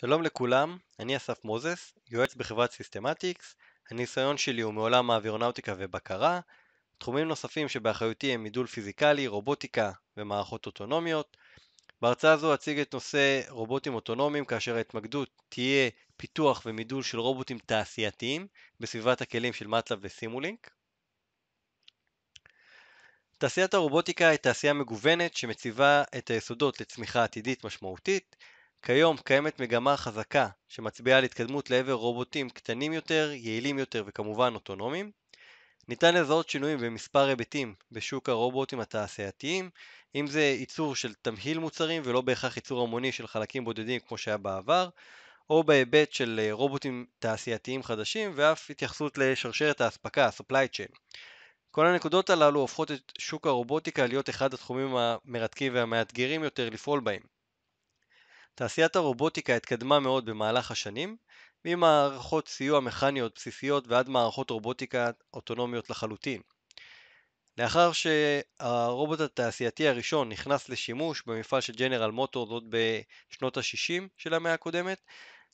שלום לכולם, אני אסף מוזס, יועץ בחברת סיסטמטיקס, הניסיון שלי הוא מעולם האווירונאוטיקה ובקרה, תחומים נוספים שבאחריותי הם מידול פיזיקלי, רובוטיקה ומערכות אוטונומיות. בהרצאה הזו אציג את נושא רובוטים אוטונומיים כאשר ההתמקדות תהיה פיתוח ומידול של רובוטים תעשייתיים בסביבת הכלים של מטלב וסימולינק. תעשיית הרובוטיקה היא תעשייה מגוונת שמציבה את היסודות לצמיחה עתידית משמעותית כיום קיימת מגמה חזקה שמצביעה על התקדמות לעבר רובוטים קטנים יותר, יעילים יותר וכמובן אוטונומיים. ניתן לזהות שינויים במספר היבטים בשוק הרובוטים התעשייתיים, אם זה ייצור של תמהיל מוצרים ולא בהכרח ייצור המוני של חלקים בודדים כמו שהיה בעבר, או בהיבט של אה, רובוטים תעשייתיים חדשים ואף התייחסות לשרשרת האספקה, supply chain. כל הנקודות הללו הופכות את שוק הרובוטיקה להיות אחד התחומים המרתקים והמאתגרים יותר לפעול בהם. תעשיית הרובוטיקה התקדמה מאוד במהלך השנים, ממערכות סיוע מכניות בסיסיות ועד מערכות רובוטיקה אוטונומיות לחלוטין. לאחר שהרובוט התעשייתי הראשון נכנס לשימוש במפעל של ג'נרל מוטורד עוד בשנות ה-60 של המאה הקודמת,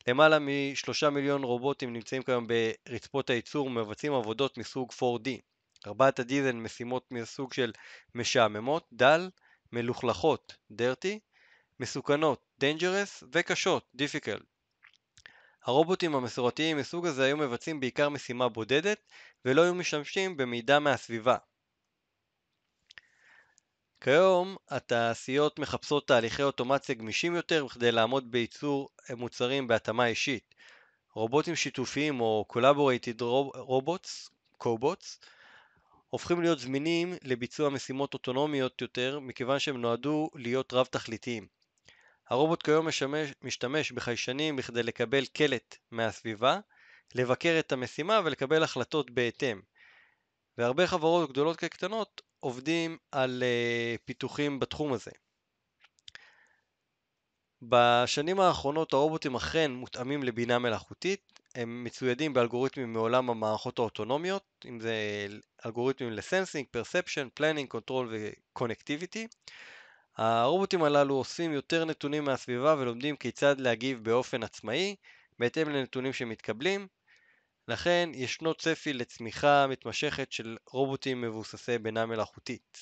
למעלה משלושה מיליון רובוטים נמצאים כיום ברצפות הייצור ומבצעים עבודות מסוג 4D. ארבעת הדיזן משימות מסוג של משעממות, דל, מלוכלכות, דרטי, מסוכנות, Dangerous וקשות, Difficult. הרובוטים המסורתיים מסוג הזה היו מבצעים בעיקר משימה בודדת ולא היו משמשים במידע מהסביבה. כיום התעשיות מחפשות תהליכי אוטומציה גמישים יותר כדי לעמוד בייצור מוצרים בהתאמה אישית. רובוטים שיתופיים או Collaborated Robots, קובוטס, הופכים להיות זמינים לביצוע משימות אוטונומיות יותר מכיוון שהם נועדו להיות רב-תכליתיים. הרובוט כיום משמש, משתמש בחיישנים בכדי לקבל קלט מהסביבה, לבקר את המשימה ולקבל החלטות בהתאם. והרבה חברות גדולות כקטנות עובדים על uh, פיתוחים בתחום הזה. בשנים האחרונות הרובוטים אכן מותאמים לבינה מלאכותית, הם מצוידים באלגוריתמים מעולם המערכות האוטונומיות, אם זה אלגוריתמים לסנסינג, פרספשן, פלנינג, קונטרול וקונקטיביטי. הרובוטים הללו עושים יותר נתונים מהסביבה ולומדים כיצד להגיב באופן עצמאי, בהתאם לנתונים שמתקבלים. לכן ישנו צפי לצמיחה מתמשכת של רובוטים מבוססי בינה מלאכותית.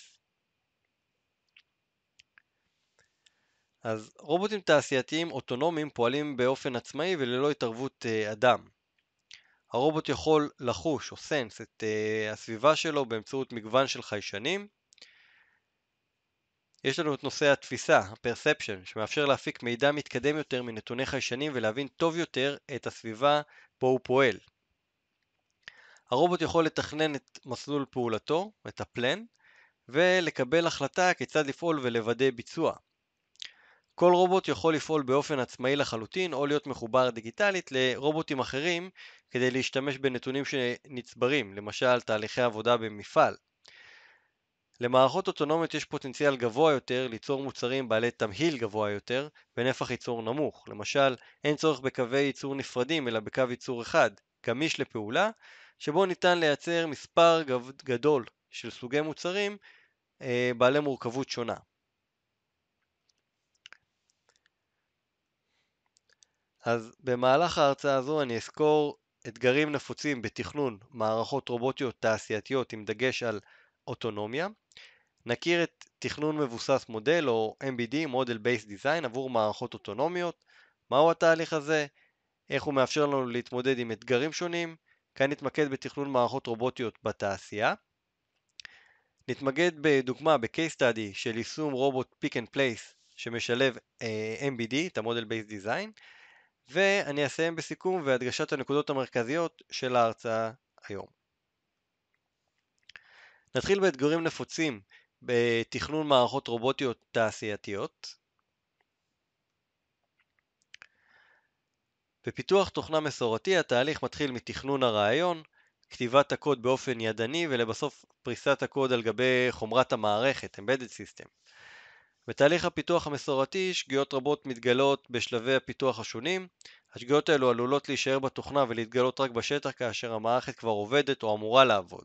אז רובוטים תעשייתיים אוטונומיים פועלים באופן עצמאי וללא התערבות אה, אדם. הרובוט יכול לחוש או סנס את אה, הסביבה שלו באמצעות מגוון של חיישנים, יש לנו את נושא התפיסה, ה-perception, שמאפשר להפיק מידע מתקדם יותר מנתוני חיישנים ולהבין טוב יותר את הסביבה בו הוא פועל. הרובוט יכול לתכנן את מסלול פעולתו, את הפלן, ולקבל החלטה כיצד לפעול ולוודא ביצוע. כל רובוט יכול לפעול באופן עצמאי לחלוטין או להיות מחובר דיגיטלית לרובוטים אחרים כדי להשתמש בנתונים שנצברים, למשל תהליכי עבודה במפעל. למערכות אוטונומיות יש פוטנציאל גבוה יותר ליצור מוצרים בעלי תמהיל גבוה יותר ונפח ייצור נמוך, למשל אין צורך בקווי ייצור נפרדים אלא בקו ייצור אחד, גמיש לפעולה, שבו ניתן לייצר מספר גדול של סוגי מוצרים אה, בעלי מורכבות שונה. אז במהלך ההרצאה הזו אני אסקור אתגרים נפוצים בתכנון מערכות רובוטיות תעשייתיות עם דגש על אוטונומיה. נכיר את תכנון מבוסס מודל או MBD, Model Based Design, עבור מערכות אוטונומיות. מהו התהליך הזה? איך הוא מאפשר לנו להתמודד עם אתגרים שונים? כאן נתמקד בתכנון מערכות רובוטיות בתעשייה. נתמקד בדוגמה, ב-case study של יישום רובוט פיק אנד פלייס שמשלב uh, אה, MBD, את המודל בייס דיזיין, ואני אסיים בסיכום והדגשת הנקודות המרכזיות של ההרצאה היום. נתחיל באתגרים נפוצים בתכנון מערכות רובוטיות תעשייתיות, בפיתוח תוכנה מסורתי התהליך מתחיל מתכנון הרעיון, כתיבת הקוד באופן ידני ולבסוף פריסת הקוד על גבי חומרת המערכת, Embedded System. בתהליך הפיתוח המסורתי שגיאות רבות מתגלות בשלבי הפיתוח השונים. השגיאות האלו עלולות להישאר בתוכנה ולהתגלות רק בשטח כאשר המערכת כבר עובדת או אמורה לעבוד.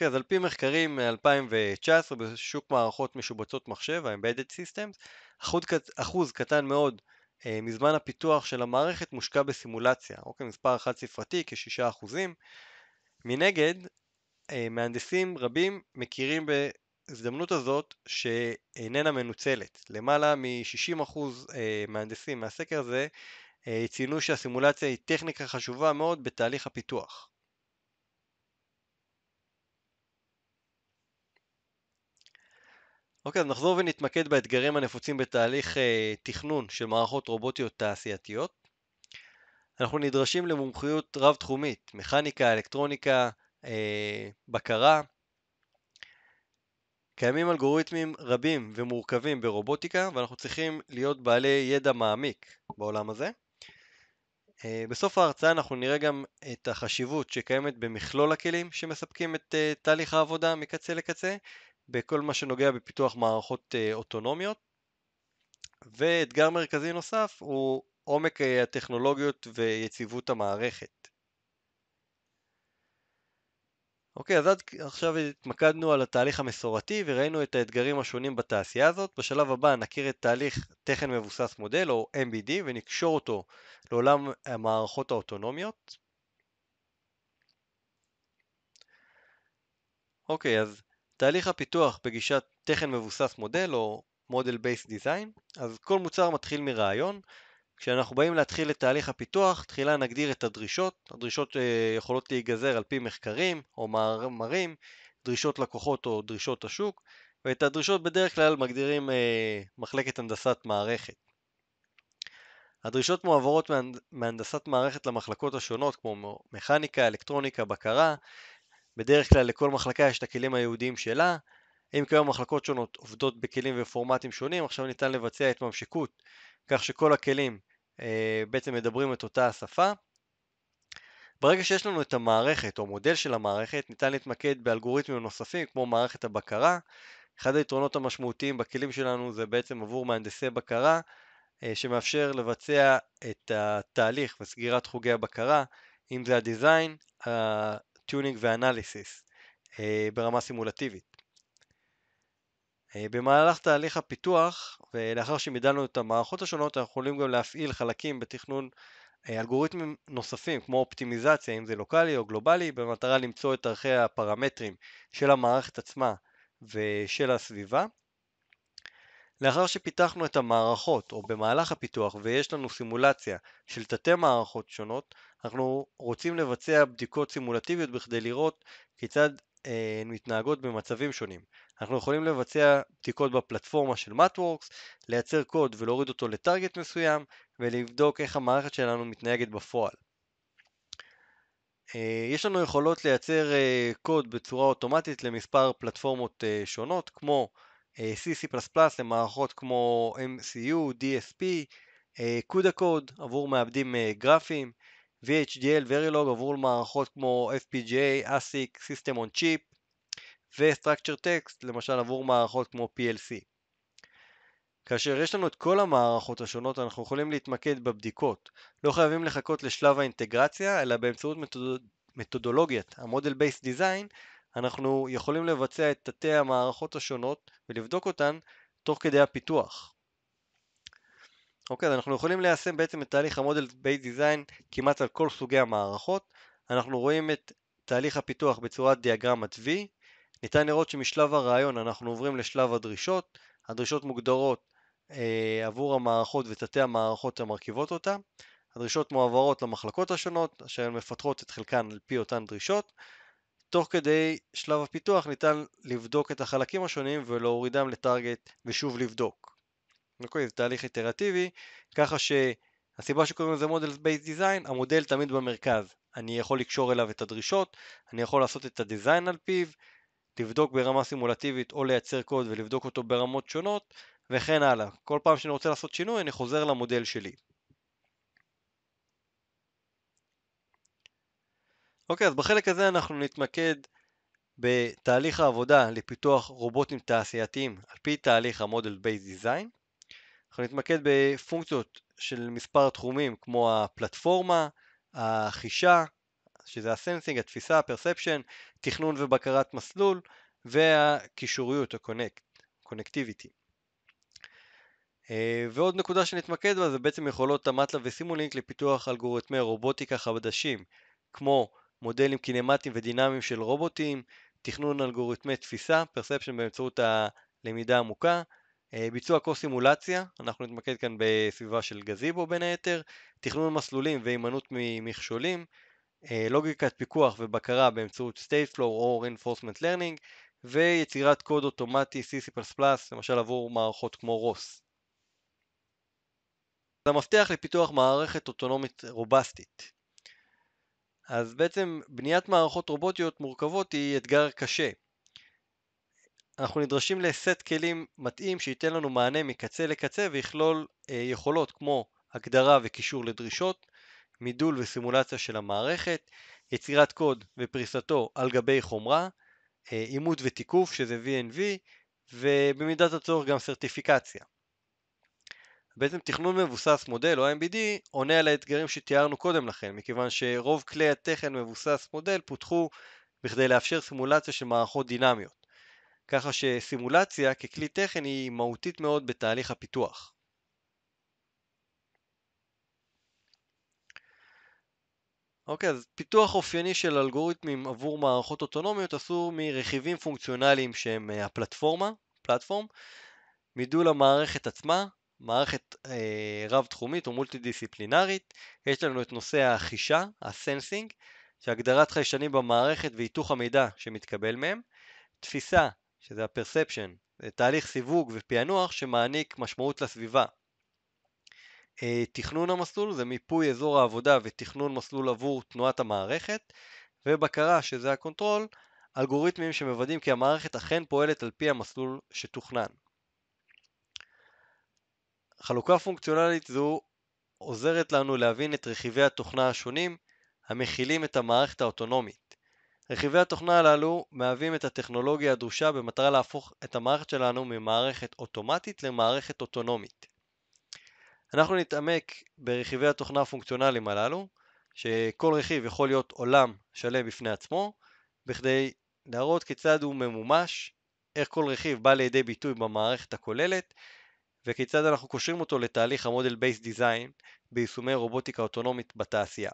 אוקיי, אז על פי מחקרים מ-2019 בשוק מערכות משובצות מחשב, ה-Embedded Systems, אחוז, קט... אחוז קטן מאוד אה, מזמן הפיתוח של המערכת מושקע בסימולציה, אוקיי, מספר חד ספרתי, כ-6 אחוזים. מנגד, אה, מהנדסים רבים מכירים בהזדמנות הזאת שאיננה מנוצלת. למעלה מ-60 אחוז אה, מהנדסים מהסקר הזה אה, ציינו שהסימולציה היא טכניקה חשובה מאוד בתהליך הפיתוח. אוקיי, אז נחזור ונתמקד באתגרים הנפוצים בתהליך אה, תכנון של מערכות רובוטיות תעשייתיות. אנחנו נדרשים למומחיות רב-תחומית, מכניקה, אלקטרוניקה, אה, בקרה. קיימים אלגוריתמים רבים ומורכבים ברובוטיקה, ואנחנו צריכים להיות בעלי ידע מעמיק בעולם הזה. אה, בסוף ההרצאה אנחנו נראה גם את החשיבות שקיימת במכלול הכלים שמספקים את אה, תהליך העבודה מקצה לקצה, בכל מה שנוגע בפיתוח מערכות אה, אוטונומיות. ואתגר מרכזי נוסף הוא עומק אה, הטכנולוגיות ויציבות המערכת. אוקיי, אז עד עכשיו התמקדנו על התהליך המסורתי וראינו את האתגרים השונים בתעשייה הזאת. בשלב הבא נכיר את תהליך תכן מבוסס מודל או MBD ונקשור אותו לעולם המערכות האוטונומיות. אוקיי, אז תהליך הפיתוח בגישת תכן מבוסס מודל או מודל בייס דיזיין, אז כל מוצר מתחיל מרעיון. כשאנחנו באים להתחיל את תהליך הפיתוח, תחילה נגדיר את הדרישות, הדרישות אה, יכולות להיגזר על פי מחקרים או מאמרים, דרישות לקוחות או דרישות השוק, ואת הדרישות בדרך כלל מגדירים אה, מחלקת הנדסת מערכת. הדרישות מועברות מהנדסת מערכת למחלקות השונות כמו מכניקה, אלקטרוניקה, בקרה, בדרך כלל לכל מחלקה יש את הכלים הייעודיים שלה. אם כיום מחלקות שונות עובדות בכלים ופורמטים שונים, עכשיו ניתן לבצע התממשקות, כך שכל הכלים אה, בעצם מדברים את אותה השפה. ברגע שיש לנו את המערכת או מודל של המערכת, ניתן להתמקד באלגוריתמים נוספים כמו מערכת הבקרה. אחד היתרונות המשמעותיים בכלים שלנו זה בעצם עבור מהנדסי בקרה, אה, שמאפשר לבצע את התהליך וסגירת חוגי הבקרה, אם זה הדיזיין, טיונינג ואנליסיס אה, ברמה סימולטיבית. אה, במהלך תהליך הפיתוח, ולאחר שמידלנו את המערכות השונות, אנחנו יכולים גם להפעיל חלקים בתכנון אה, אלגוריתמים נוספים, כמו אופטימיזציה, אם זה לוקאלי או גלובלי, במטרה למצוא את ערכי הפרמטרים של המערכת עצמה ושל הסביבה. לאחר שפיתחנו את המערכות, או במהלך הפיתוח, ויש לנו סימולציה של תתי מערכות שונות, אנחנו רוצים לבצע בדיקות סימולטיביות בכדי לראות כיצד אה, הן מתנהגות במצבים שונים. אנחנו יכולים לבצע בדיקות בפלטפורמה של MATWORKS, לייצר קוד ולהוריד אותו לטארגט מסוים, ולבדוק איך המערכת שלנו מתנהגת בפועל. אה, יש לנו יכולות לייצר אה, קוד בצורה אוטומטית למספר פלטפורמות שונות, כמו CC++ למערכות כמו MCU, DSP, קודה קוד עבור מעבדים גרפיים, VHDL verilog עבור מערכות כמו FPGA, ASIC, System on Chip ו-Structure Text למשל עבור מערכות כמו PLC. כאשר יש לנו את כל המערכות השונות אנחנו יכולים להתמקד בבדיקות. לא חייבים לחכות לשלב האינטגרציה אלא באמצעות מתוד... מתודולוגיית model Based Design אנחנו יכולים לבצע את תתי המערכות השונות ולבדוק אותן תוך כדי הפיתוח. אוקיי, אז אנחנו יכולים ליישם בעצם את תהליך המודל בייס דיזיין כמעט על כל סוגי המערכות. אנחנו רואים את תהליך הפיתוח בצורת דיאגרמת V. ניתן לראות שמשלב הרעיון אנחנו עוברים לשלב הדרישות. הדרישות מוגדרות אה, עבור המערכות ותתי המערכות המרכיבות אותה. הדרישות מועברות למחלקות השונות, אשר מפתחות את חלקן על פי אותן דרישות. תוך כדי שלב הפיתוח ניתן לבדוק את החלקים השונים ולהורידם לטארגט ושוב לבדוק. אוקיי, זה תהליך איטרטיבי, ככה שהסיבה שקוראים לזה מודל בייס דיזיין, המודל תמיד במרכז. אני יכול לקשור אליו את הדרישות, אני יכול לעשות את הדיזיין על פיו, לבדוק ברמה סימולטיבית או לייצר קוד ולבדוק אותו ברמות שונות, וכן הלאה. כל פעם שאני רוצה לעשות שינוי אני חוזר למודל שלי. אוקיי, אז בחלק הזה אנחנו נתמקד בתהליך העבודה לפיתוח רובוטים תעשייתיים על פי תהליך המודל בייס דיזיין. אנחנו נתמקד בפונקציות של מספר תחומים כמו הפלטפורמה, החישה, שזה הסנסינג, התפיסה, הפרספשן, תכנון ובקרת מסלול והקישוריות, הקונקט, קונקטיביטי. אה, ועוד נקודה שנתמקד בה זה בעצם יכולות המטלה וסימולינק לפיתוח אלגוריתמי רובוטיקה חדשים, כמו מודלים קינמטיים ודינמיים של רובוטים, תכנון אלגוריתמי תפיסה, פרספשן באמצעות הלמידה העמוקה, אה, ביצוע קו-סימולציה, אנחנו נתמקד כאן בסביבה של גזיבו בין היתר, תכנון מסלולים והימנעות ממכשולים, אה, לוגיקת פיקוח ובקרה באמצעות state flow או reinforcement learning, ויצירת קוד אוטומטי C++ למשל עבור מערכות כמו ROS. המפתח לפיתוח מערכת אוטונומית רובסטית. אז בעצם בניית מערכות רובוטיות מורכבות היא אתגר קשה, אנחנו נדרשים לסט כלים מתאים שייתן לנו מענה מקצה לקצה ויכלול אה, יכולות כמו הגדרה וקישור לדרישות, מידול וסימולציה של המערכת, יצירת קוד ופריסתו על גבי חומרה, אימות אה, ותיקוף שזה VNV ובמידת הצורך גם סרטיפיקציה. בעצם תכנון מבוסס מודל או IMBD עונה על האתגרים שתיארנו קודם לכן, מכיוון שרוב כלי התכן מבוסס מודל פותחו בכדי לאפשר סימולציה של מערכות דינמיות. ככה שסימולציה ככלי תכן היא מהותית מאוד בתהליך הפיתוח. אוקיי, אז פיתוח אופייני של אלגוריתמים עבור מערכות אוטונומיות עשו מרכיבים פונקציונליים שהם אה, הפלטפורמה, פלטפורם, מידול המערכת עצמה, מערכת אה, רב-תחומית או מולטי-דיסציפלינרית, יש לנו את נושא החישה, הסנסינג, שהגדרת חיישנים במערכת והיתוך המידע שמתקבל מהם, תפיסה שזה הפרספשן, זה תהליך סיווג ופענוח שמעניק משמעות לסביבה. אה, תכנון המסלול זה מיפוי אזור העבודה ותכנון מסלול עבור תנועת המערכת, ובקרה, שזה הקונטרול, אלגוריתמים שמוודאים כי המערכת אכן פועלת על פי המסלול שתוכנן. חלוקה פונקציונלית זו עוזרת לנו להבין את רכיבי התוכנה השונים המכילים את המערכת האוטונומית. רכיבי התוכנה הללו מהווים את הטכנולוגיה הדרושה במטרה להפוך את המערכת שלנו ממערכת אוטומטית למערכת אוטונומית. אנחנו נתעמק ברכיבי התוכנה הפונקציונליים הללו, שכל רכיב יכול להיות עולם שלם בפני עצמו, בכדי להראות כיצד הוא ממומש, איך כל רכיב בא לידי ביטוי במערכת הכוללת, וכיצד אנחנו קושרים אותו לתהליך המודל בייס דיזיין ביישומי רובוטיקה אוטונומית בתעשייה.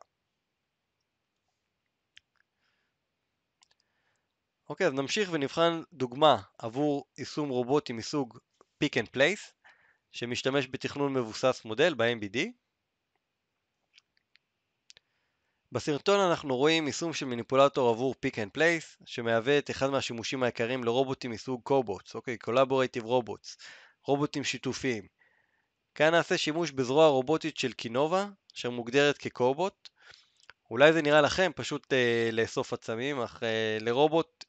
אוקיי, אז נמשיך ונבחן דוגמה עבור יישום רובוטי מסוג פיק אנד פלייס שמשתמש בתכנון מבוסס מודל ב-MBD. בסרטון אנחנו רואים יישום של מניפולטור עבור פיק אנד פלייס שמהווה את אחד מהשימושים העיקריים לרובוטים מסוג קובוטס, אוקיי, קולאבורייטיב רובוטס, רובוטים שיתופיים. כאן נעשה שימוש בזרוע רובוטית של קינובה, אשר מוגדרת כקובוט. אולי זה נראה לכם פשוט אה, לאסוף עצמים, אך אה, לרובוט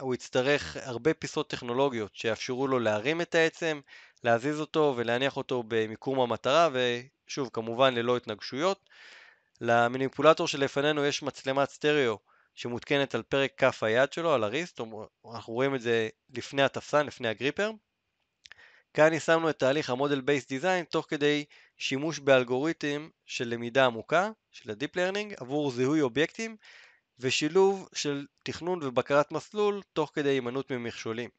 הוא יצטרך הרבה פיסות טכנולוגיות שיאפשרו לו להרים את העצם, להזיז אותו ולהניח אותו במיקום המטרה, ושוב, כמובן ללא התנגשויות. למניפולטור שלפנינו יש מצלמת סטריאו שמותקנת על פרק כף היד שלו, על הריסט, אנחנו רואים את זה לפני התפסן, לפני הגריפר. כאן יישמנו את תהליך המודל בייס דיזיין תוך כדי שימוש באלגוריתם של למידה עמוקה, של הדיפ לרנינג, עבור זיהוי אובייקטים ושילוב של תכנון ובקרת מסלול תוך כדי הימנעות ממכשולים.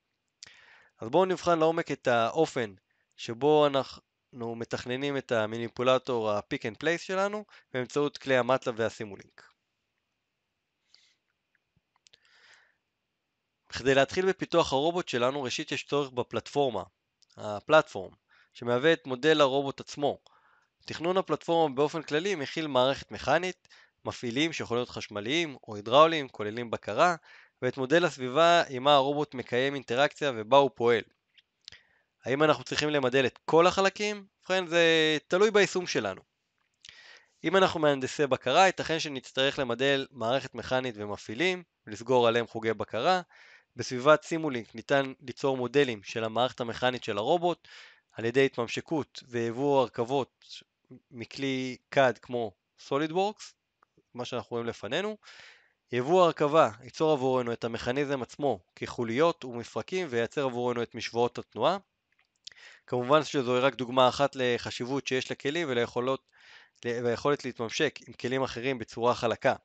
אז בואו נבחן לעומק את האופן שבו אנחנו מתכננים את המניפולטור ה-pick and place שלנו באמצעות כלי המטלה והסימולינק. כדי להתחיל בפיתוח הרובוט שלנו ראשית יש צורך בפלטפורמה, הפלטפורם, שמהווה את מודל הרובוט עצמו. תכנון הפלטפורמה באופן כללי מכיל מערכת מכנית, מפעילים שיכולים להיות חשמליים או הידראוליים, כוללים בקרה, ואת מודל הסביבה עימה הרובוט מקיים אינטראקציה ובה הוא פועל. האם אנחנו צריכים למדל את כל החלקים? ובכן, זה תלוי ביישום שלנו. אם אנחנו מהנדסי בקרה, ייתכן שנצטרך למדל מערכת מכנית ומפעילים, ולסגור עליהם חוגי בקרה. בסביבת סימולינק ניתן ליצור מודלים של המערכת המכנית של הרובוט על ידי התממשקות ויבוא הרכבות מכלי CAD כמו SolidWorks. מה שאנחנו רואים לפנינו. יבוא הרכבה ייצור עבורנו את המכניזם עצמו כחוליות ומפרקים וייצר עבורנו את משוואות התנועה. כמובן שזוהי רק דוגמה אחת לחשיבות שיש לכלים וליכולות, והיכולת להתממשק עם כלים אחרים בצורה חלקה.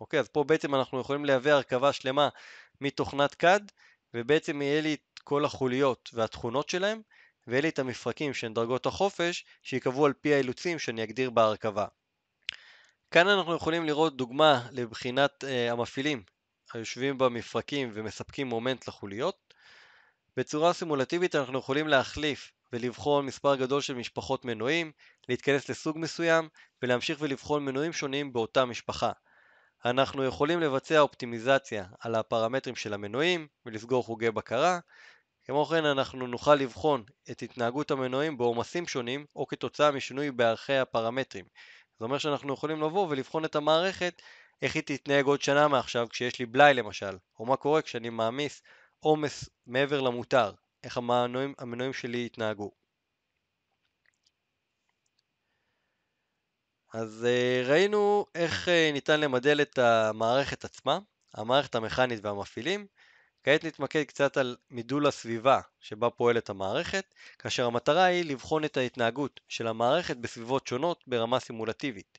אוקיי, אז פה בעצם אנחנו יכולים לייבא הרכבה שלמה מתוכנת CAD ובעצם יהיה לי את כל החוליות והתכונות שלהם ויהיה לי את המפרקים שהן דרגות החופש שייקבעו על פי האילוצים שאני אגדיר בהרכבה. כאן אנחנו יכולים לראות דוגמה לבחינת uh, המפעילים היושבים במפרקים ומספקים מומנט לחוליות. בצורה סימולטיבית אנחנו יכולים להחליף ולבחון מספר גדול של משפחות מנועים, להתכנס לסוג מסוים ולהמשיך ולבחון מנועים שונים באותה משפחה. אנחנו יכולים לבצע אופטימיזציה על הפרמטרים של המנועים ולסגור חוגי בקרה. כמו כן אנחנו נוכל לבחון את התנהגות המנועים בעומסים שונים או כתוצאה משינוי בערכי הפרמטרים, זה אומר שאנחנו יכולים לבוא ולבחון את המערכת, איך היא תתנהג עוד שנה מעכשיו, כשיש לי בלאי למשל, או מה קורה כשאני מעמיס עומס מעבר למותר, איך המנועים, המנועים שלי יתנהגו. אז אה, ראינו איך אה, ניתן למדל את המערכת עצמה, המערכת המכנית והמפעילים, כעת נתמקד קצת על מידול הסביבה שבה פועלת המערכת, כאשר המטרה היא לבחון את ההתנהגות של המערכת בסביבות שונות ברמה סימולטיבית.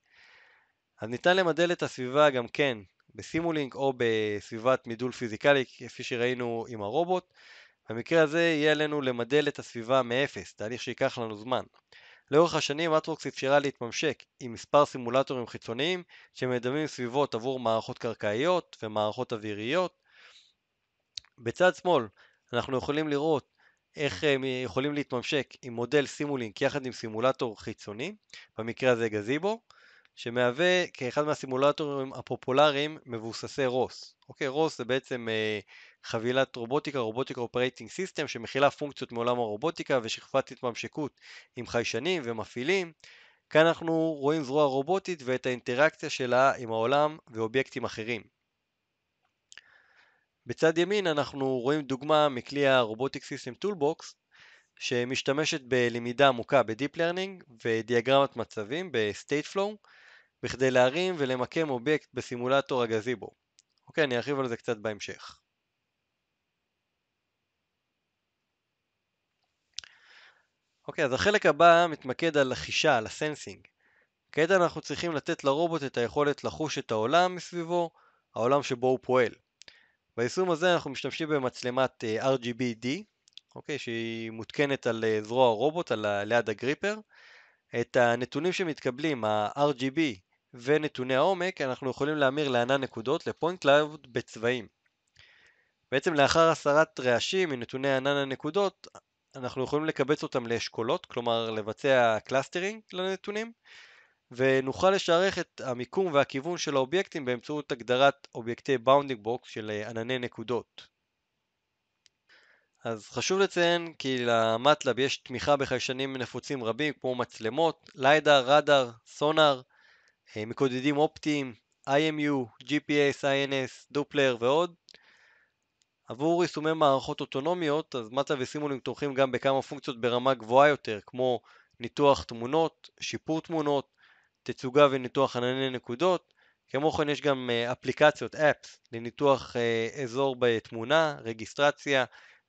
אז ניתן למדל את הסביבה גם כן בסימולינק או בסביבת מידול פיזיקלי כפי שראינו עם הרובוט. במקרה הזה יהיה עלינו למדל את הסביבה מאפס, תהליך שייקח לנו זמן. לאורך השנים אטרוקס אפשרה להתממשק עם מספר סימולטורים חיצוניים שמדמים סביבות עבור מערכות קרקעיות ומערכות אוויריות בצד שמאל אנחנו יכולים לראות איך הם אה, יכולים להתממשק עם מודל סימולינק יחד עם סימולטור חיצוני, במקרה הזה גזיבו, שמהווה כאחד מהסימולטורים הפופולריים מבוססי רוס. אוקיי, רוס זה בעצם אה, חבילת רובוטיקה, רובוטיקה אופרייטינג סיסטם, שמכילה פונקציות מעולם הרובוטיקה ושכבת התממשקות עם חיישנים ומפעילים. כאן אנחנו רואים זרוע רובוטית ואת האינטראקציה שלה עם העולם ואובייקטים אחרים. בצד ימין אנחנו רואים דוגמה מכלי הרובוטיק סיסטם טולבוקס שמשתמשת בלמידה עמוקה בדיפ לרנינג ודיאגרמת מצבים בסטייט פלואו בכדי להרים ולמקם אובייקט בסימולטור הגזיבו. אוקיי, אני ארחיב על זה קצת בהמשך. אוקיי, אז החלק הבא מתמקד על לחישה, על הסנסינג. כעת אנחנו צריכים לתת לרובוט את היכולת לחוש את העולם מסביבו, העולם שבו הוא פועל. ביישום הזה אנחנו משתמשים במצלמת אה, RGBD, אוקיי, שהיא מותקנת על אה, זרוע הרובוט, על ליד הגריפר. את הנתונים שמתקבלים, ה-RGB ונתוני העומק, אנחנו יכולים להמיר לענן נקודות לפוינט קלאוד בצבעים. בעצם לאחר הסרת רעשים מנתוני ענן הנקודות, אנחנו יכולים לקבץ אותם לאשכולות, כלומר לבצע קלאסטרינג לנתונים, ונוכל לשערך את המיקום והכיוון של האובייקטים באמצעות הגדרת אובייקטי באונדינג בוקס של אה, ענני נקודות. אז חשוב לציין כי למטלב יש תמיכה בחיישנים נפוצים רבים כמו מצלמות, ליידר, רדאר, סונאר, אה, מקודדים אופטיים, IMU, GPS, INS, דופלר ועוד. עבור יישומי מערכות אוטונומיות, אז מטלב וסימולים תומכים גם בכמה פונקציות ברמה גבוהה יותר, כמו ניתוח תמונות, שיפור תמונות, תצוגה וניתוח ענני נקודות. כמו כן יש גם אה, אפליקציות, אפס, לניתוח אה, אזור בתמונה, רגיסטרציה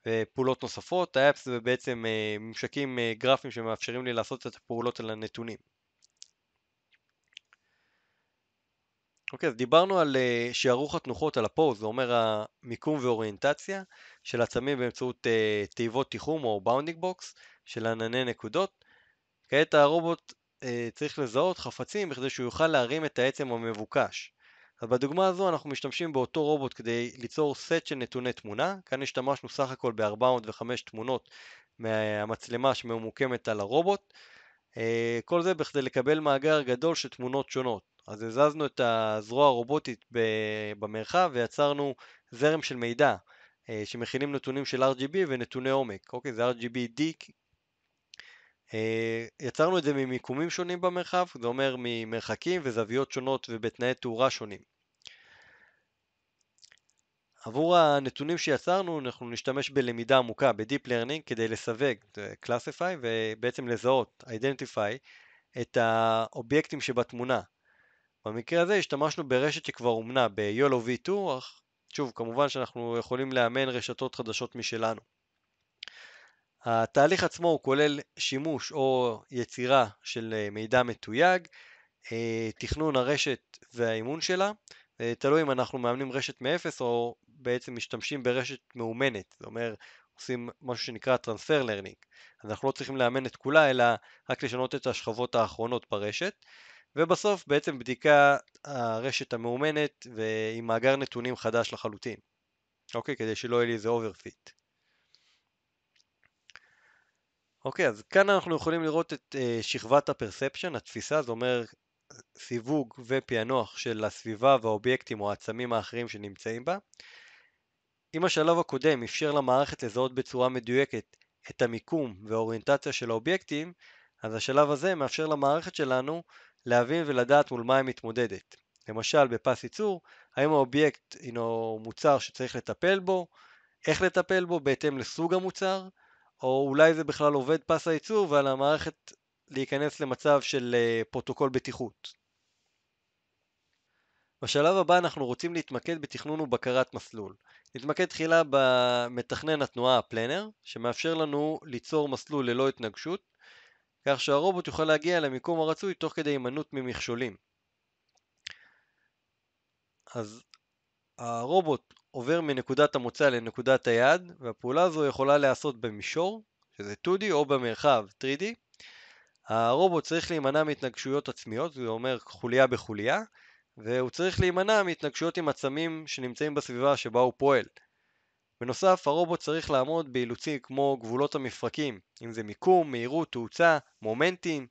ופעולות אה, נוספות. האפס זה בעצם ממשקים גרפיים שמאפשרים לי לעשות את הפעולות על הנתונים. אוקיי, okay, אז דיברנו על שערוך התנוחות על הפוז, זה אומר המיקום ואוריינטציה של עצמים באמצעות תיבות תיחום או באונדינג בוקס של ענני נקודות. כעת הרובוט אה, צריך לזהות חפצים בכדי שהוא יוכל להרים את העצם המבוקש. אז בדוגמה הזו אנחנו משתמשים באותו רובוט כדי ליצור סט של נתוני תמונה, כאן השתמשנו סך הכל ב-405 תמונות מהמצלמה שממוקמת על הרובוט, אה, כל זה בכדי לקבל מאגר גדול של תמונות שונות. אז הזזנו את הזרוע הרובוטית במרחב ויצרנו זרם של מידע אה, שמכילים נתונים של RGB ונתוני עומק, אוקיי, זה RGB-D אה, יצרנו את זה ממיקומים שונים במרחב, זה אומר ממרחקים וזוויות שונות ובתנאי תאורה שונים. עבור הנתונים שיצרנו אנחנו נשתמש בלמידה עמוקה ב-Deep Learning כדי לסווג, אה, Classify ובעצם לזהות, Identify, את האובייקטים שבתמונה. במקרה הזה השתמשנו ברשת שכבר אומנה ב-YOLO V2, אך שוב, כמובן שאנחנו יכולים לאמן רשתות חדשות משלנו. התהליך עצמו הוא כולל שימוש או יצירה של אה, מידע מתויג, אה, תכנון הרשת והאימון שלה, אה, תלוי אם אנחנו מאמנים רשת מאפס או בעצם משתמשים ברשת מאומנת, זאת אומרת עושים משהו שנקרא Transfer Learning, אז אנחנו לא צריכים לאמן את כולה אלא רק לשנות את השכבות האחרונות ברשת, ובסוף בעצם בדיקה הרשת המאומנת ועם מאגר נתונים חדש לחלוטין, אוקיי? כדי שלא יהיה לי איזה overfit. אוקיי, אז כאן אנחנו יכולים לראות את אה, שכבת הפרספשן, התפיסה, זה אומר סיווג ופענוח של הסביבה והאובייקטים או העצמים האחרים שנמצאים בה. אם השלב הקודם אפשר למערכת לזהות בצורה מדויקת את המיקום והאוריינטציה של האובייקטים, אז השלב הזה מאפשר למערכת שלנו להבין ולדעת מול מה היא מתמודדת. למשל, בפס ייצור, האם האובייקט הינו מוצר שצריך לטפל בו, איך לטפל בו בהתאם לסוג המוצר, או אולי זה בכלל עובד פס הייצור ועל המערכת להיכנס למצב של אה, פרוטוקול בטיחות. בשלב הבא אנחנו רוצים להתמקד בתכנון ובקרת מסלול. נתמקד תחילה במתכנן התנועה הפלנר, שמאפשר לנו ליצור מסלול ללא התנגשות, כך שהרובוט יוכל להגיע למיקום הרצוי תוך כדי הימנעות ממכשולים. אז הרובוט עובר מנקודת המוצא לנקודת היעד, והפעולה הזו יכולה להיעשות במישור, שזה 2D, או במרחב 3D. הרובוט צריך להימנע מהתנגשויות עצמיות, זה אומר חוליה בחוליה, והוא צריך להימנע מהתנגשויות עם עצמים שנמצאים בסביבה שבה הוא פועל. בנוסף, הרובוט צריך לעמוד באילוצים כמו גבולות המפרקים, אם זה מיקום, מהירות, תאוצה, מומנטים.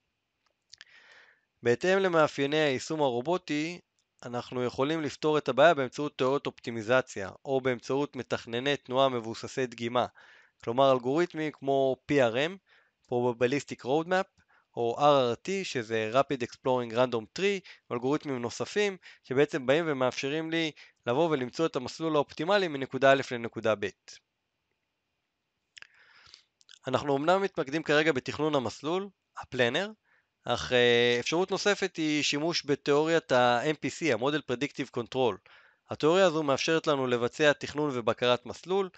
בהתאם למאפייני היישום הרובוטי, אנחנו יכולים לפתור את הבעיה באמצעות תיאוריות אופטימיזציה, או באמצעות מתכנני תנועה מבוססי דגימה, כלומר אלגוריתמים כמו PRM, Probabilistic Roadmap, או RRT, שזה Rapid Exploring Random Tree, ואלגוריתמים נוספים, שבעצם באים ומאפשרים לי לבוא ולמצוא את המסלול האופטימלי מנקודה א' לנקודה ב'. אנחנו אמנם מתמקדים כרגע בתכנון המסלול, הפלנר, אך אה, אפשרות נוספת היא שימוש בתיאוריית ה-MPC, ה-Model Predictive Control. התיאוריה הזו מאפשרת לנו לבצע תכנון ובקרת מסלול,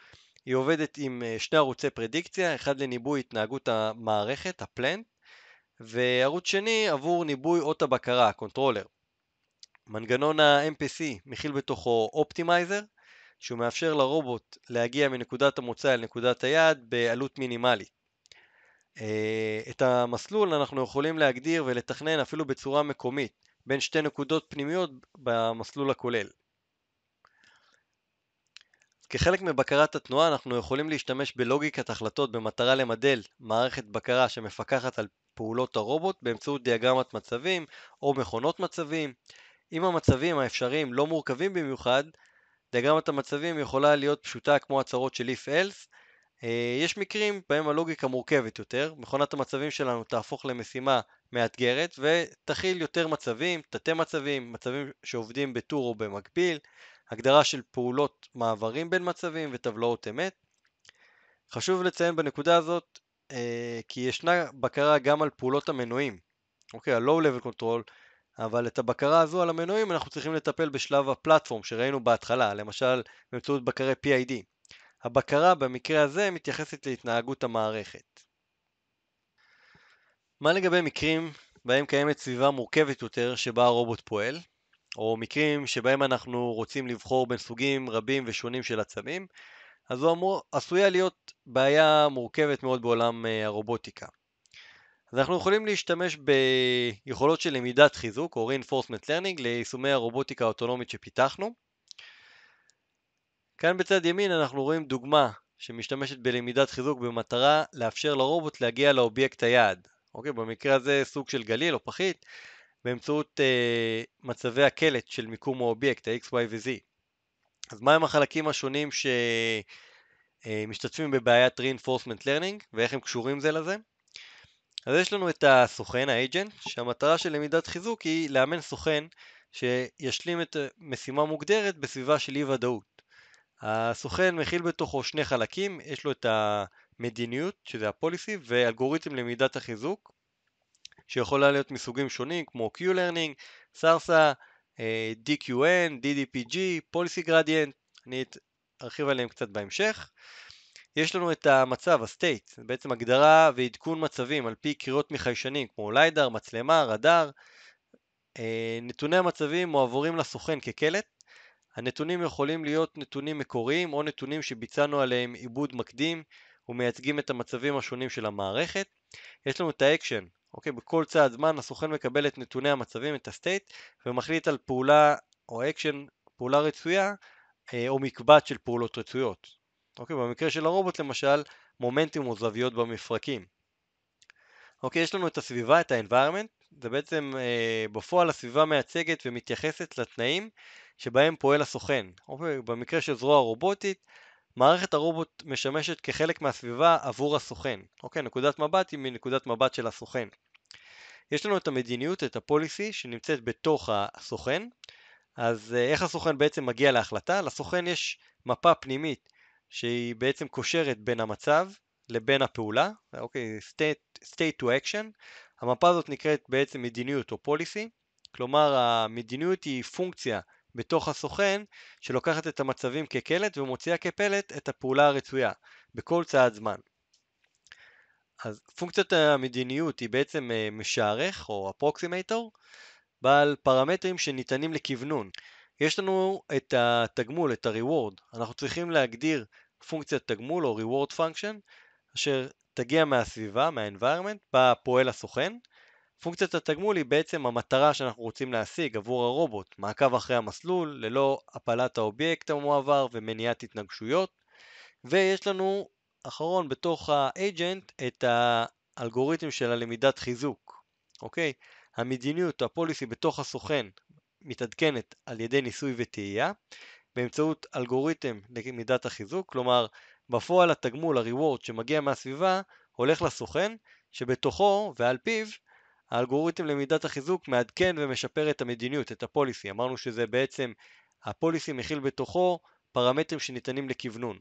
היא עובדת עם אה, שני ערוצי פרדיקציה, אחד לניבוי התנהגות המערכת, הפלנט, וערוץ שני עבור ניבוי אות הבקרה, הקונטרולר. מנגנון ה-MPC מכיל בתוכו אופטימייזר, שהוא מאפשר לרובוט להגיע מנקודת המוצא אל נקודת היעד בעלות מינימלית. אה, את המסלול אנחנו יכולים להגדיר ולתכנן אפילו בצורה מקומית בין שתי נקודות פנימיות במסלול הכולל. כחלק מבקרת התנועה אנחנו יכולים להשתמש בלוגיקת החלטות במטרה למדל מערכת בקרה שמפקחת על פעולות הרובוט באמצעות דיאגרמת מצבים או מכונות מצבים. אם המצבים האפשריים לא מורכבים במיוחד, דיאגרמת המצבים יכולה להיות פשוטה כמו הצהרות של if else אה, יש מקרים בהם הלוגיקה מורכבת יותר, מכונת המצבים שלנו תהפוך למשימה מאתגרת ותכיל יותר מצבים, תתי מצבים, מצבים שעובדים בטור או במקביל, הגדרה של פעולות מעברים בין מצבים וטבלאות אמת. חשוב לציין בנקודה הזאת אה, כי ישנה בקרה גם על פעולות המנועים, אוקיי, ה-Low Level Control, אבל את הבקרה הזו על המנועים אנחנו צריכים לטפל בשלב הפלטפורם שראינו בהתחלה, למשל באמצעות בקרי PID. הבקרה במקרה הזה מתייחסת להתנהגות המערכת. מה לגבי מקרים בהם קיימת סביבה מורכבת יותר שבה הרובוט פועל, או מקרים שבהם אנחנו רוצים לבחור בין סוגים רבים ושונים של עצמים, אז זו אמור, עשויה להיות בעיה מורכבת מאוד בעולם אה, הרובוטיקה. אז אנחנו יכולים להשתמש ביכולות של למידת חיזוק או reinforcement learning ליישומי הרובוטיקה האוטונומית שפיתחנו, כאן בצד ימין אנחנו רואים דוגמה שמשתמשת בלמידת חיזוק במטרה לאפשר לרובוט להגיע לאובייקט היעד. אוקיי, במקרה הזה סוג של גליל או פחית, באמצעות אה, מצבי הקלט של מיקום האובייקט, ה-X, Y ו-Z. אז מהם החלקים השונים שמשתתפים אה, בבעיית reinforcement learning ואיך הם קשורים זה לזה? אז יש לנו את הסוכן, האג'נט, שהמטרה של למידת חיזוק היא לאמן סוכן שישלים את אה, משימה מוגדרת בסביבה של אי ודאות. הסוכן מכיל בתוכו שני חלקים, יש לו את המדיניות, שזה הפוליסי, ואלגוריתם למידת החיזוק, שיכולה להיות מסוגים שונים כמו Q-Learning, SARSA, אה, DQN, DDPG, Policy Gradient, אני ארחיב עליהם קצת בהמשך. יש לנו את המצב, ה-state, זה בעצם הגדרה ועדכון מצבים על פי קריאות מחיישנים כמו LiDAR, מצלמה, רדאר. אה, נתוני המצבים מועברים לסוכן כקלט הנתונים יכולים להיות נתונים מקוריים או נתונים שביצענו עליהם עיבוד מקדים ומייצגים את המצבים השונים של המערכת. יש לנו את האקשן, אוקיי? בכל צעד זמן הסוכן מקבל את נתוני המצבים, את הסטייט, ומחליט על פעולה או אקשן, פעולה רצויה, אה, או מקבץ של פעולות רצויות. אוקיי? במקרה של הרובוט למשל, מומנטים או זוויות במפרקים. אוקיי, יש לנו את הסביבה, את ה-environment, זה בעצם אה, בפועל הסביבה מייצגת ומתייחסת לתנאים שבהם פועל הסוכן, או במקרה של זרוע רובוטית, מערכת הרובוט משמשת כחלק מהסביבה עבור הסוכן. אוקיי, נקודת מבט היא מנקודת מבט של הסוכן. יש לנו את המדיניות, את הפוליסי, שנמצאת בתוך הסוכן. אז אה, איך הסוכן בעצם מגיע להחלטה? לסוכן יש מפה פנימית שהיא בעצם קושרת בין המצב לבין הפעולה, אוקיי, state, state to action. המפה הזאת נקראת בעצם מדיניות או פוליסי, כלומר המדיניות היא פונקציה בתוך הסוכן שלוקחת את המצבים כקלט ומוציאה כפלט את הפעולה הרצויה בכל צעד זמן. אז פונקציית המדיניות היא בעצם אה, משערך או אפרוקסימטור בעל פרמטרים שניתנים לכוונון. יש לנו את התגמול, את ה-reward, אנחנו צריכים להגדיר פונקציית תגמול או reward function אשר תגיע מהסביבה, מה-environment, בה פועל הסוכן, פונקציית התגמול היא בעצם המטרה שאנחנו רוצים להשיג עבור הרובוט, מעקב אחרי המסלול, ללא הפלת האובייקט המועבר ומניעת התנגשויות. ויש לנו, אחרון, בתוך האג'נט, את האלגוריתם של הלמידת חיזוק, אוקיי? המדיניות, הפוליסי בתוך הסוכן, מתעדכנת על ידי ניסוי וטעייה, באמצעות אלגוריתם למידת החיזוק, כלומר, בפועל התגמול, ה-reward שמגיע מהסביבה, הולך לסוכן, שבתוכו ועל פיו האלגוריתם למידת החיזוק מעדכן ומשפר את המדיניות, את הפוליסי. אמרנו שזה בעצם, הפוליסי מכיל בתוכו פרמטרים שניתנים לכוונון.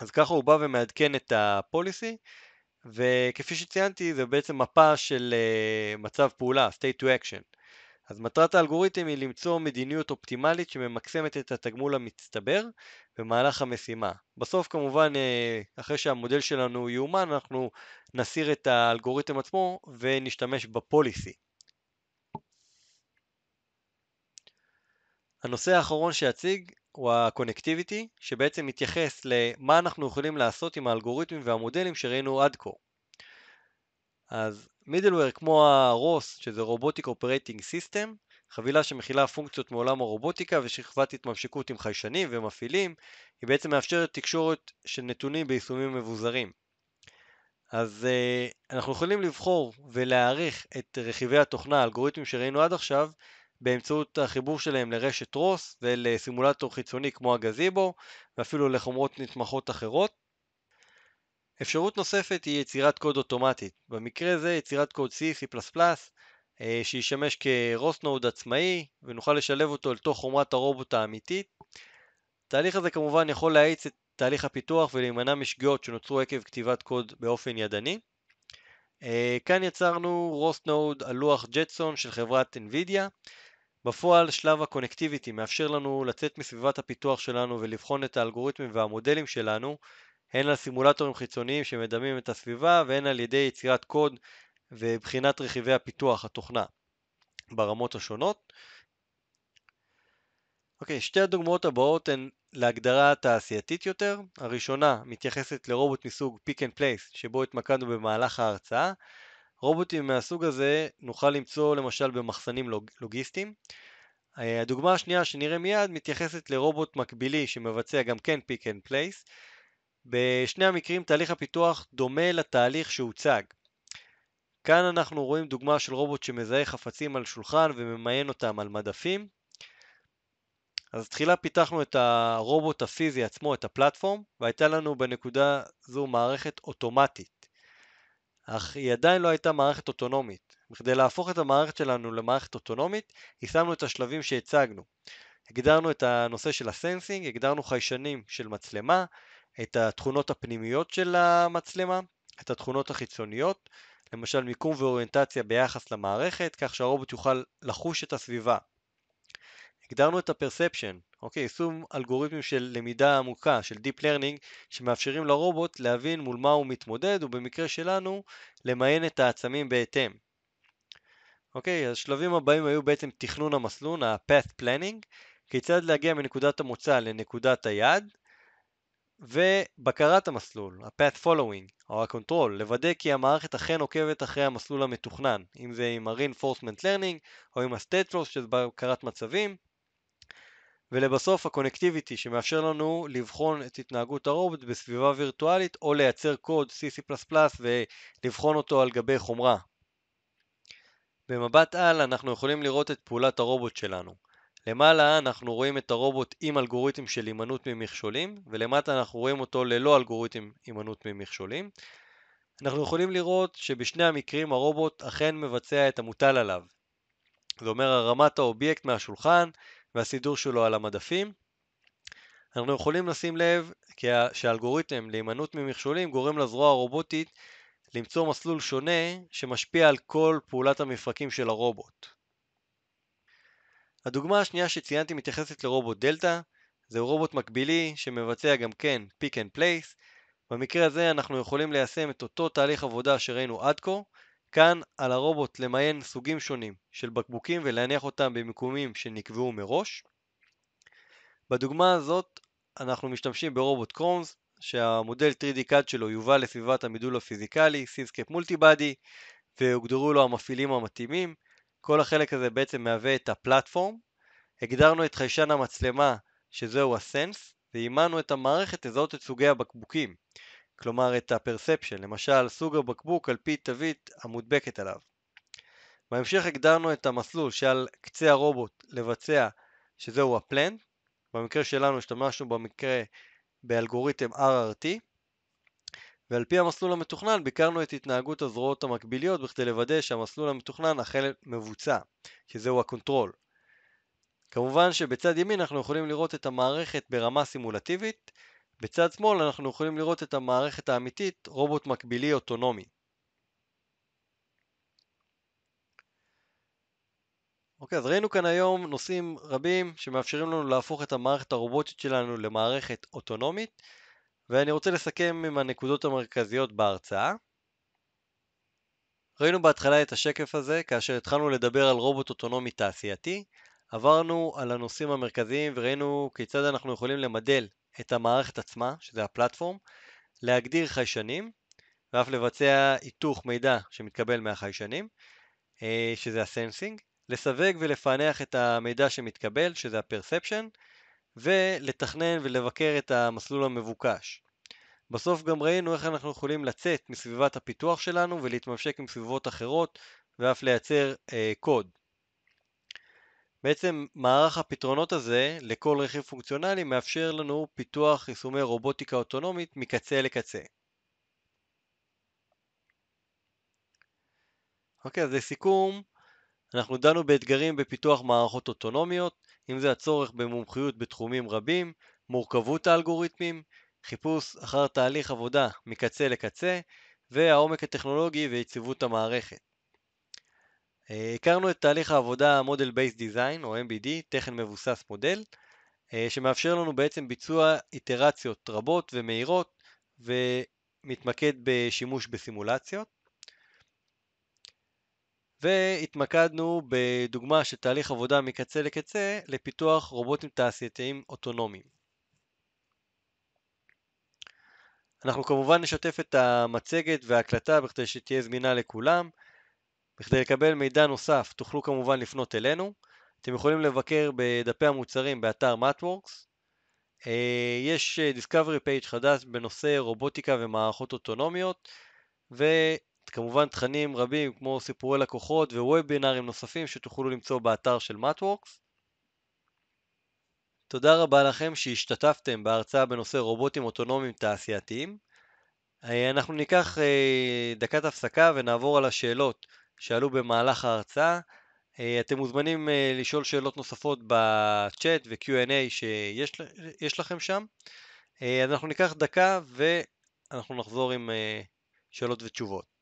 אז ככה הוא בא ומעדכן את הפוליסי, וכפי שציינתי זה בעצם מפה של אה, מצב פעולה, state to action. אז מטרת האלגוריתם היא למצוא מדיניות אופטימלית שממקסמת את התגמול המצטבר במהלך המשימה. בסוף כמובן אה, אחרי שהמודל שלנו יאומן אנחנו נסיר את האלגוריתם עצמו ונשתמש בפוליסי. הנושא האחרון שאציג הוא ה-connectivity שבעצם מתייחס למה אנחנו יכולים לעשות עם האלגוריתמים והמודלים שראינו עד כה. אז מידלוור כמו הרוס, שזה רובוטיק אופרטינג סיסטם, חבילה שמכילה פונקציות מעולם הרובוטיקה ושכבת התממשקות עם חיישנים ומפעילים, היא בעצם מאפשרת תקשורת של נתונים ביישומים מבוזרים. אז uh, אנחנו יכולים לבחור ולהעריך את רכיבי התוכנה, האלגוריתמים שראינו עד עכשיו, באמצעות החיבור שלהם לרשת רוס ולסימולטור חיצוני כמו הגזיבו, ואפילו לחומרות נתמכות אחרות. אפשרות נוספת היא יצירת קוד אוטומטית, במקרה זה יצירת קוד C, C++, אה, שישמש כ-Rost Node עצמאי ונוכל לשלב אותו אל תוך חומרת הרובוט האמיתית. התהליך הזה כמובן יכול להאיץ את תהליך הפיתוח ולהימנע משגיאות שנוצרו עקב כתיבת קוד באופן ידני. אה, כאן יצרנו רוסט נוד על לוח ג'טסון של חברת NVIDIA. בפועל שלב הקונקטיביטי מאפשר לנו לצאת מסביבת הפיתוח שלנו ולבחון את האלגוריתמים והמודלים שלנו הן על סימולטורים חיצוניים שמדמים את הסביבה והן על ידי יצירת קוד ובחינת רכיבי הפיתוח, התוכנה, ברמות השונות. אוקיי, שתי הדוגמאות הבאות הן להגדרה התעשייתית יותר. הראשונה מתייחסת לרובוט מסוג פיק אנד פלייס, שבו התמקדנו במהלך ההרצאה. רובוטים מהסוג הזה נוכל למצוא למשל במחסנים לוג... לוגיסטיים. אה, הדוגמה השנייה שנראה מיד מתייחסת לרובוט מקבילי שמבצע גם כן פיק אנד פלייס, בשני המקרים תהליך הפיתוח דומה לתהליך שהוצג. כאן אנחנו רואים דוגמה של רובוט שמזהה חפצים על שולחן וממיין אותם על מדפים. אז תחילה פיתחנו את הרובוט הפיזי עצמו, את הפלטפורם, והייתה לנו בנקודה זו מערכת אוטומטית. אך היא עדיין לא הייתה מערכת אוטונומית. בכדי להפוך את המערכת שלנו למערכת אוטונומית, יישמנו את השלבים שהצגנו. הגדרנו את הנושא של הסנסינג, הגדרנו חיישנים של מצלמה, את התכונות הפנימיות של המצלמה, את התכונות החיצוניות, למשל מיקום ואוריינטציה ביחס למערכת, כך שהרובוט יוכל לחוש את הסביבה. הגדרנו את ה-perception, אוקיי, יישום אלגוריתמים של למידה עמוקה, של Deep Learning, שמאפשרים לרובוט להבין מול מה הוא מתמודד, ובמקרה שלנו, למיין את העצמים בהתאם. אוקיי, אז השלבים הבאים היו בעצם תכנון המסלול, ה-Path Planning, כיצד להגיע מנקודת המוצא לנקודת היעד, ובקרת המסלול, ה-Path Following או ה-Control, לוודא כי המערכת אכן עוקבת אחרי המסלול המתוכנן, אם זה עם ה-Reinforcement Learning או עם ה-State Loss שזה בקרת מצבים, ולבסוף ה-Connectivity שמאפשר לנו לבחון את התנהגות הרובוט בסביבה וירטואלית או לייצר קוד CC++ ולבחון אותו על גבי חומרה. במבט על אנחנו יכולים לראות את פעולת הרובוט שלנו. למעלה אנחנו רואים את הרובוט עם אלגוריתם של הימנעות ממכשולים, ולמטה אנחנו רואים אותו ללא אלגוריתם הימנעות ממכשולים. אנחנו יכולים לראות שבשני המקרים הרובוט אכן מבצע את המוטל עליו. זה אומר הרמת האובייקט מהשולחן והסידור שלו על המדפים. אנחנו יכולים לשים לב שהאלגוריתם להימנעות ממכשולים גורם לזרוע הרובוטית למצוא מסלול שונה שמשפיע על כל פעולת המפרקים של הרובוט. הדוגמה השנייה שציינתי מתייחסת לרובוט דלתא, זהו רובוט מקבילי שמבצע גם כן פיק אנד פלייס. במקרה הזה אנחנו יכולים ליישם את אותו תהליך עבודה שראינו עד כה, כאן על הרובוט למיין סוגים שונים של בקבוקים ולהניח אותם במיקומים שנקבעו מראש. בדוגמה הזאת אנחנו משתמשים ברובוט קרונס שהמודל 3D CAD שלו יובא לסביבת המידול הפיזיקלי, סינסקייפ מולטיבאדי, והוגדרו לו המפעילים המתאימים. כל החלק הזה בעצם מהווה את הפלטפורם, הגדרנו את חיישן המצלמה שזהו הסנס, ואימנו את המערכת לזהות את סוגי הבקבוקים, כלומר את הפרספשן, למשל סוג הבקבוק על פי תווית המודבקת עליו. בהמשך הגדרנו את המסלול שעל קצה הרובוט לבצע, שזהו הפלן, במקרה שלנו השתמשנו במקרה באלגוריתם RRT, ועל פי המסלול המתוכנן ביקרנו את התנהגות הזרועות המקביליות בכדי לוודא שהמסלול המתוכנן אכן מבוצע, שזהו הקונטרול. כמובן שבצד ימין אנחנו יכולים לראות את המערכת ברמה סימולטיבית, בצד שמאל אנחנו יכולים לראות את המערכת האמיתית, רובוט מקבילי אוטונומי. אוקיי, אז ראינו כאן היום נושאים רבים שמאפשרים לנו להפוך את המערכת הרובוטית שלנו למערכת אוטונומית. ואני רוצה לסכם עם הנקודות המרכזיות בהרצאה. ראינו בהתחלה את השקף הזה, כאשר התחלנו לדבר על רובוט אוטונומי תעשייתי, עברנו על הנושאים המרכזיים וראינו כיצד אנחנו יכולים למדל את המערכת עצמה, שזה הפלטפורם, להגדיר חיישנים, ואף לבצע היתוך מידע שמתקבל מהחיישנים, אה, שזה הסנסינג, לסווג ולפענח את המידע שמתקבל, שזה הפרספשן, ולתכנן ולבקר את המסלול המבוקש. בסוף גם ראינו איך אנחנו יכולים לצאת מסביבת הפיתוח שלנו ולהתממשק עם סביבות אחרות ואף לייצר אה, קוד. בעצם מערך הפתרונות הזה לכל רכיב פונקציונלי מאפשר לנו פיתוח יישומי רובוטיקה אוטונומית מקצה לקצה. אוקיי, אז לסיכום, אנחנו דנו באתגרים בפיתוח מערכות אוטונומיות, אם זה הצורך במומחיות בתחומים רבים, מורכבות האלגוריתמים, חיפוש אחר תהליך עבודה מקצה לקצה, והעומק הטכנולוגי ויציבות המערכת. אה, הכרנו את תהליך העבודה מודל בייס דיזיין או MBD, תכן מבוסס מודל, אה, שמאפשר לנו בעצם ביצוע איטרציות רבות ומהירות ומתמקד בשימוש בסימולציות. והתמקדנו בדוגמה של תהליך עבודה מקצה לקצה לפיתוח רובוטים תעשייתיים אוטונומיים. אנחנו כמובן נשתף את המצגת וההקלטה בכדי שתהיה זמינה לכולם. בכדי לקבל מידע נוסף תוכלו כמובן לפנות אלינו. אתם יכולים לבקר בדפי המוצרים באתר MatWorks. אה, יש אה, Discovery Page חדש בנושא רובוטיקה ומערכות אוטונומיות, ו... כמובן תכנים רבים כמו סיפורי לקוחות ווובינרים נוספים שתוכלו למצוא באתר של מטוורקס. תודה רבה לכם שהשתתפתם בהרצאה בנושא רובוטים אוטונומיים תעשייתיים. אה, אנחנו ניקח אה, דקת הפסקה ונעבור על השאלות שעלו במהלך ההרצאה. אה, אתם מוזמנים לשאול שאלות נוספות בצ'אט ו-Q&A שיש לכם שם. אז אנחנו ניקח דקה ואנחנו נחזור עם שאלות ותשובות.